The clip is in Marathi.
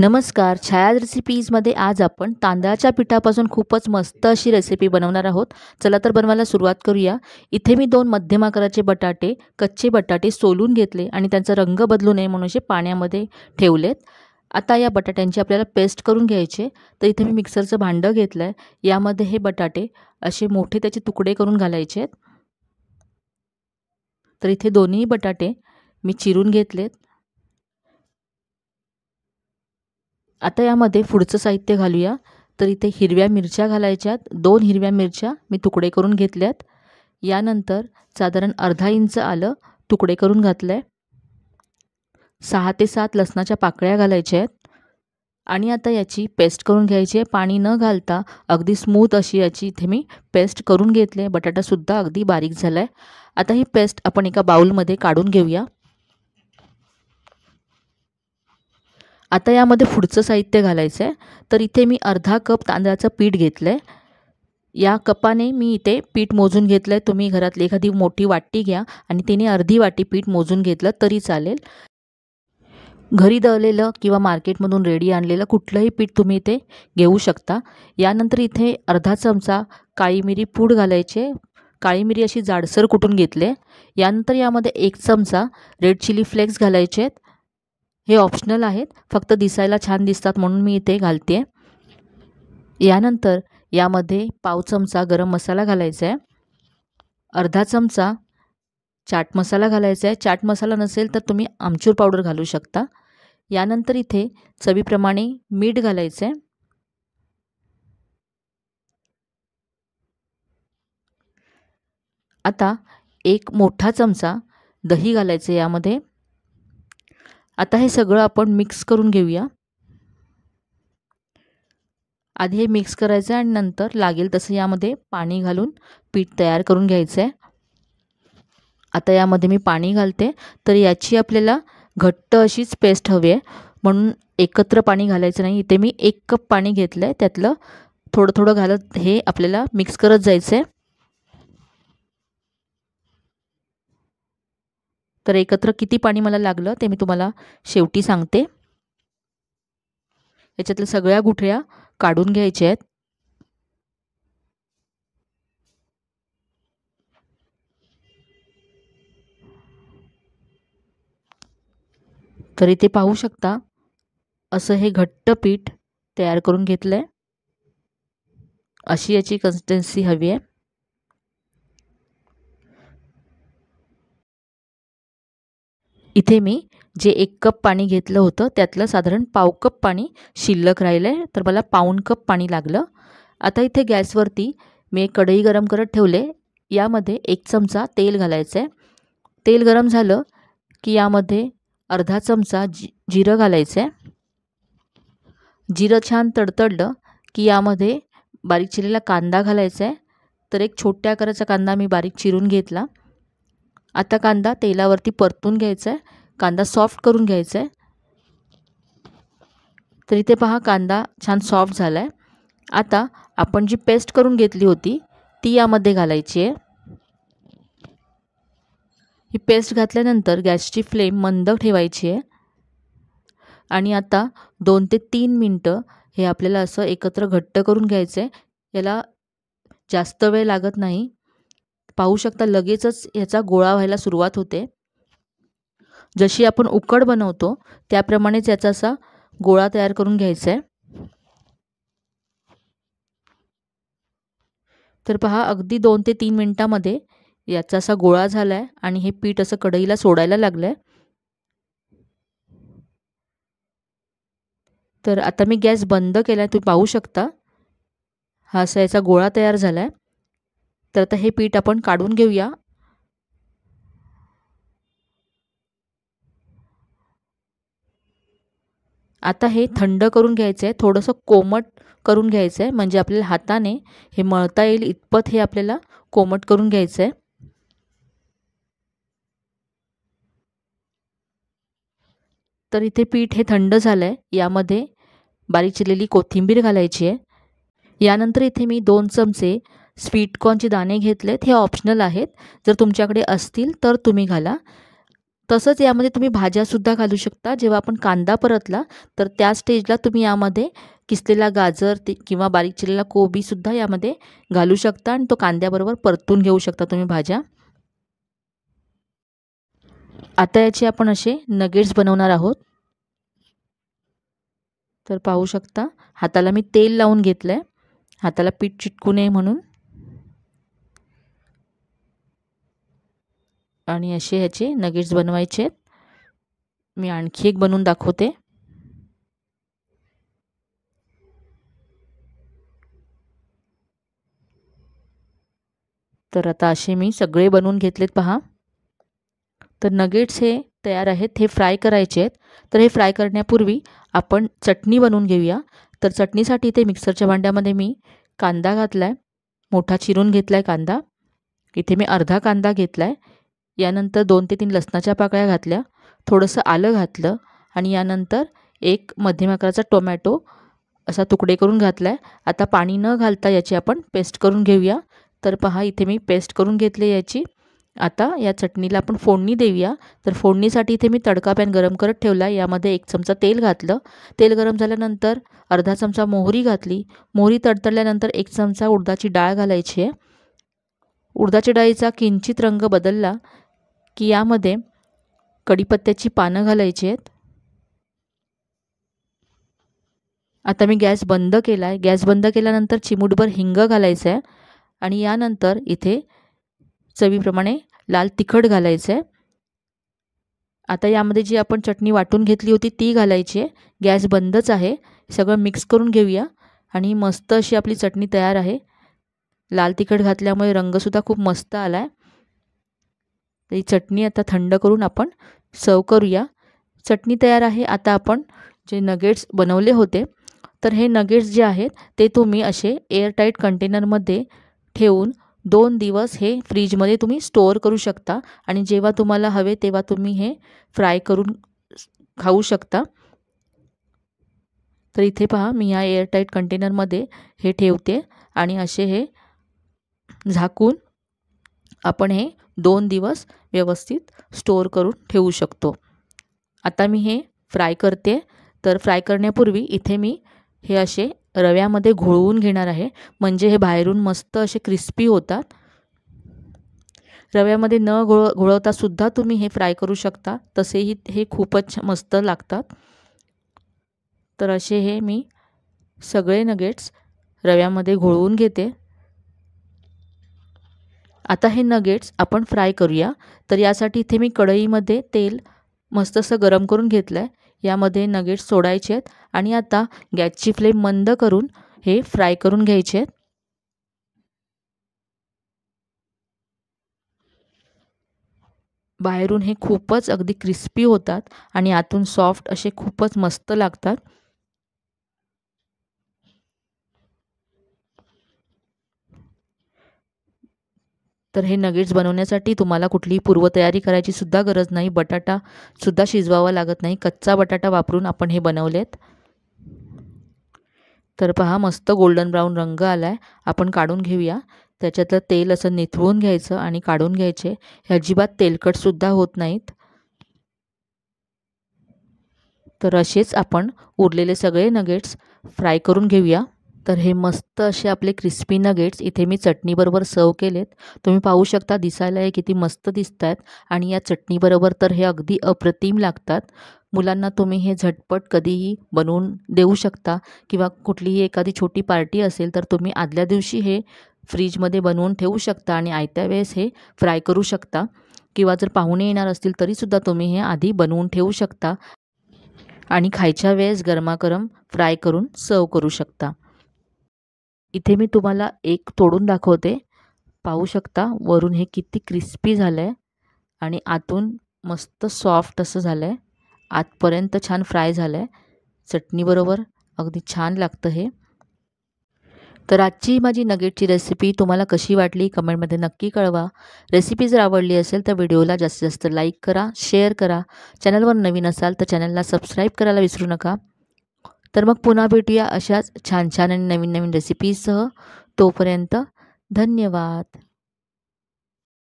नमस्कार छाया रेसिपीजमध्ये आज आपण तांदळाच्या पिठापासून खूपच मस्त अशी रेसिपी बनवणार आहोत चला तर बनवायला सुरुवात करूया इथे मी दोन मध्यम आकाराचे बटाटे कच्चे बटाटे सोलून घेतले आणि त्यांचा रंग बदलू नये म्हणून असे पाण्यामध्ये ठेवलेत आता या बटाट्यांची आपल्याला पेस्ट करून घ्यायचे तर इथे मी मिक्सरचं भांडं घेतलं आहे यामध्ये हे बटाटे असे मोठे त्याचे तुकडे करून घालायचे आहेत तर इथे दोन्ही बटाटे मी चिरून घेतलेत आता यामध्ये पुढचं साहित्य घालूया तर इथे हिरव्या मिरच्या घालायच्यात दोन हिरव्या मिरच्या मी तुकडे करून घेतल्यात यानंतर साधारण अर्धा इंच आलं तुकडे करून घातलं आहे सहा ते सात लसणाच्या पाकळ्या घालायच्या आहेत आणि आता याची पेस्ट करून घ्यायची आहे पाणी न घालता अगदी स्मूथ अशी याची इथे मी पेस्ट करून घेतली आहे बटाटासुद्धा अगदी बारीक झाला आहे आता ही पेस्ट आपण एका बाऊलमध्ये काढून घेऊया आता यामध्ये पुढचं साहित्य घालायचं आहे तर इथे मी अर्धा कप तांदळाचं पीठ घेतलं आहे या कपाने मी इथे पीठ मोजून घेतलं आहे तुम्ही घरातली एखादी मोठी वाटी घ्या आणि तिने अर्धी वाटी पीठ मोजून घेतलं तरी चालेल घरी दळलेलं किंवा मार्केटमधून रेडी आणलेलं कुठलंही पीठ तुम्ही इथे घेऊ शकता यानंतर इथे अर्धा चमचा काळी मिरी पूड घालायचे काळी मिरी अशी जाडसर कुठून घेतले यानंतर यामध्ये एक चमचा रेड चिली फ्लेक्स घालायचे आहेत हे ऑप्शनल आहेत फक्त दिसायला छान दिसतात म्हणून मी इथे घालते आहे यानंतर यामध्ये पाव चमचा गरम मसाला घालायचा आहे अर्धा चमचा चाट मसाला घालायचा आहे चाट मसाला नसेल तर तुम्ही आमचूर पावडर घालू शकता यानंतर इथे चवीप्रमाणे मीठ घालायचं आहे आता एक मोठा चमचा दही घालायचं यामध्ये आता हे सगळं आपण मिक्स करून घेऊया आधी हे मिक्स करायचं आहे आणि नंतर लागेल तसं यामध्ये पाणी घालून पीठ तयार करून घ्यायचं आहे आता यामध्ये मी पाणी घालते तर याची आपल्याला घट्ट अशीच पेस्ट हवी आहे म्हणून एकत्र पाणी घालायचं नाही इथे मी एक कप पाणी घेतलं आहे त्यातलं थोडं थोडं घालत हे आपल्याला मिक्स करत जायचं आहे तर एकत्र किती पाणी मला लागलं ते मी तुम्हाला शेवटी सांगते याच्यातल्या सगळ्या गुठळ्या काढून घ्यायच्या आहेत तर इथे पाहू शकता असं हे घट्ट पीठ तयार करून घेतलं आहे अशी याची कन्सिस्टन्सी हवी आहे इथे मी जे एक कप पाणी घेतलं होतं त्यातलं साधारण पाव कप पाणी शिल्लक राहिलं आहे तर मला पाऊन कप पाणी लागलं आता इथे गॅसवरती मी एक कढई गरम करत ठेवले यामध्ये एक चमचा तेल घालायचं आहे तेल गरम झालं की यामध्ये अर्धा चमचा जी जिरं घालायचं आहे जिरं छान तडतडलं की यामध्ये बारीक चिरलेला कांदा घालायचा आहे तर एक छोट्या आकाराचा कांदा मी बारीक चिरून घेतला आता कांदा तेलावरती परतून घ्यायचा आहे कांदा सॉफ्ट करून घ्यायचा आहे तर इथे पहा कांदा छान सॉफ्ट झाला आहे आता आपण जी पेस्ट करून घेतली होती ती यामध्ये घालायची आहे ही पेस्ट घातल्यानंतर गॅसची फ्लेम मंद ठेवायची आहे आणि आता दोन ते तीन मिनटं हे आपल्याला असं एकत्र घट्ट करून घ्यायचं आहे याला जास्त वेळ लागत नाही पाहू शकता लगेचच ह्याचा गोळा व्हायला सुरुवात होते जशी आपण उकड बनवतो त्याप्रमाणेच याचा असा गोळा तयार करून घ्यायचा आहे तर पहा अगदी दोन ते तीन मिनटामध्ये याचा असा गोळा झाला आहे आणि हे पीठ असं कढईला सोडायला लागलं आहे तर आता मी गॅस बंद केला आहे तुम्ही पाहू शकता हा असा याचा गोळा तयार झाला आहे तर आता हे पीठ आपण काढून घेऊया आता हे थंड करून घ्यायचं आहे थोडंसं कोमट करून घ्यायचं आहे म्हणजे आपल्याला हाताने हे मळता येईल इतपत हे आपल्याला कोमट करून घ्यायचं आहे तर इथे पीठ हे थंड झालं आहे यामध्ये बारीक चिरलेली कोथिंबीर घालायची आहे यानंतर इथे मी दोन चमचे स्वीटकॉर्नचे दाणे घेतलेत हे ऑप्शनल आहेत जर तुमच्याकडे असतील तर तुम्ही घाला तसंच यामध्ये तुम्ही भाज्यासुद्धा घालू शकता जेव्हा आपण कांदा परतला तर त्या स्टेजला तुम्ही यामध्ये किसलेला गाजर ते किंवा बारीक चिरलेला कोबीसुद्धा यामध्ये घालू शकता आणि तो कांद्याबरोबर परतून घेऊ शकता तुम्ही भाज्या आता याचे आपण असे नगेट्स बनवणार आहोत तर पाहू शकता हाताला मी तेल लावून घेतलं आहे हाताला पीठ चिटकू नये म्हणून आणि असे ह्याचे नगेट्स बनवायचे आहेत मी आणखी एक बनवून दाखवते तर आता असे मी सगळे बनवून घेतलेत पहा तर नगेट्स हे तयार आहेत हे फ्राय करायचे आहेत तर हे फ्राय करण्यापूर्वी आपण चटणी बनवून घेऊया तर चटणीसाठी इथे मिक्सरच्या भांड्यामध्ये मी कांदा घातला आहे मोठा चिरून घेतला आहे कांदा इथे मी अर्धा कांदा घेतला आहे यानंतर दोन ते तीन लसणाच्या पाकळ्या घातल्या थोडंसं आलं घातलं आणि यानंतर एक मध्यम आकाराचा टोमॅटो असा तुकडे करून घातला आहे आता पाणी न घालता याची आपण पेस्ट करून घेऊया तर पहा इथे मी पेस्ट करून घेतले याची आता या चटणीला आपण फोडणी देऊया तर फोडणीसाठी इथे मी तडका पॅन गरम करत ठेवला यामध्ये एक चमचा तेल घातलं तेल गरम झाल्यानंतर अर्धा चमचा मोहरी घातली मोहरी तडतडल्यानंतर एक चमचा उडदाची डाळ घालायची आहे उडदाच्या डाळीचा किंचित रंग बदलला की यामध्ये कडीपत्त्याची पानं घालायची आहेत आता मी गॅस बंद केला आहे गॅस बंद केल्यानंतर चिमूटभर हिंग घालायचं आहे आणि यानंतर इथे चवीप्रमाणे लाल तिखट घालायचं आहे आता यामध्ये जी आपण चटणी वाटून घेतली होती ती घालायची आहे गॅस बंदच आहे सगळं मिक्स करून घेऊया आणि मस्त अशी आपली चटणी तयार आहे लाल तिखट घातल्यामुळे रंगसुद्धा खूप मस्त आला आहे ही चटणी आता थंड करून आपण सर्व करूया चटणी तयार आहे आता आपण जे नगेट्स बनवले होते तर हे नगेट्स जे आहेत ते तुम्ही असे एअरटाईट कंटेनरमध्ये ठेवून दोन दिवस हे फ्रीजमध्ये तुम्ही स्टोअर करू शकता आणि जेव्हा तुम्हाला हवे तेव्हा तुम्ही हे फ्राय करून खाऊ शकता तर इथे पहा मी या एअरटाईट कंटेनरमध्ये हे ठेवते आणि असे हे झाकून आपण हे दोन दिवस व्यवस्थित स्टोअर करून ठेवू शकतो आता मी हे फ्राय करते तर फ्राय करण्यापूर्वी इथे मी हे असे रव्यामध्ये घोळवून घेणार आहे म्हणजे हे बाहेरून मस्त असे क्रिस्पी होतात रव्यामध्ये न घोळ घोळवतासुद्धा तुम्ही हे फ्राय करू शकता तसेही हे खूपच मस्त लागतात तर असे हे मी सगळे नगेट्स रव्यामध्ये घोळवून घेते आता हे नगेट्स आपण फ्राय करूया तर यासाठी इथे मी कढईमध्ये तेल मस्त असं गरम करून घेतलं आहे यामध्ये नगेट्स सोडायचे आहेत आणि आता गॅसची फ्लेम मंद करून हे फ्राय करून घ्यायचे आहेत बाहेरून हे खूपच अगदी क्रिस्पी होतात आणि आतून सॉफ्ट असे खूपच मस्त लागतात तर हे नगेट्स बनवण्यासाठी तुम्हाला कुठलीही पूर्वतयारी करायची सुद्धा गरज नाही बटाटा सुद्धा शिजवावा लागत नाही कच्चा बटाटा वापरून आपण हे बनवलेत तर पहा मस्त गोल्डन ब्राऊन रंग आला आहे आपण काढून घेऊया त्याच्यातलं तेल असं निथळून घ्यायचं आणि काढून घ्यायचे हे अजिबात तेलकटसुद्धा होत नाहीत तर असेच आपण उरलेले सगळे नगेट्स फ्राय करून घेऊया तर हे मस्त असे आपले क्रिस्पी नगेट्स इथे मी चटणीबरोबर सर्व केलेत तुम्ही पाहू शकता दिसायला हे किती मस्त दिसत आहेत आणि या चटणीबरोबर तर हे अगदी अप्रतिम लागतात मुलांना तुम्ही हे झटपट कधीही बनवून देऊ शकता किंवा कुठलीही एखादी छोटी पार्टी असेल तर तुम्ही आदल्या दिवशी हे फ्रीजमध्ये बनवून ठेवू शकता आणि आयत्या वेळेस हे फ्राय करू शकता किंवा जर पाहुणे येणार असतील तरीसुद्धा तुम्ही हे आधी बनवून ठेवू शकता आणि खायच्या वेळेस गरमागरम फ्राय करून सर्व करू शकता इथे मी तुम्हाला एक तोडून दाखवते पाहू शकता वरून हे किती क्रिस्पी झालं आहे आणि आतून मस्त सॉफ्ट असं झालं आहे आतपर्यंत छान फ्राय झालं आहे चटणीबरोबर अगदी छान लागतं हे तर आजची माझी नगेटची रेसिपी तुम्हाला कशी वाटली कमेंटमध्ये नक्की कळवा रेसिपी जर आवडली असेल तर व्हिडिओला जास्तीत जास्त लाईक करा शेअर करा चॅनलवर नवीन असाल तर चॅनलला सबस्क्राईब करायला विसरू नका तर मग पुन्हा भेटूया अशाच छान छान आणि नवीन नवीन रेसिपीजसह तोपर्यंत धन्यवाद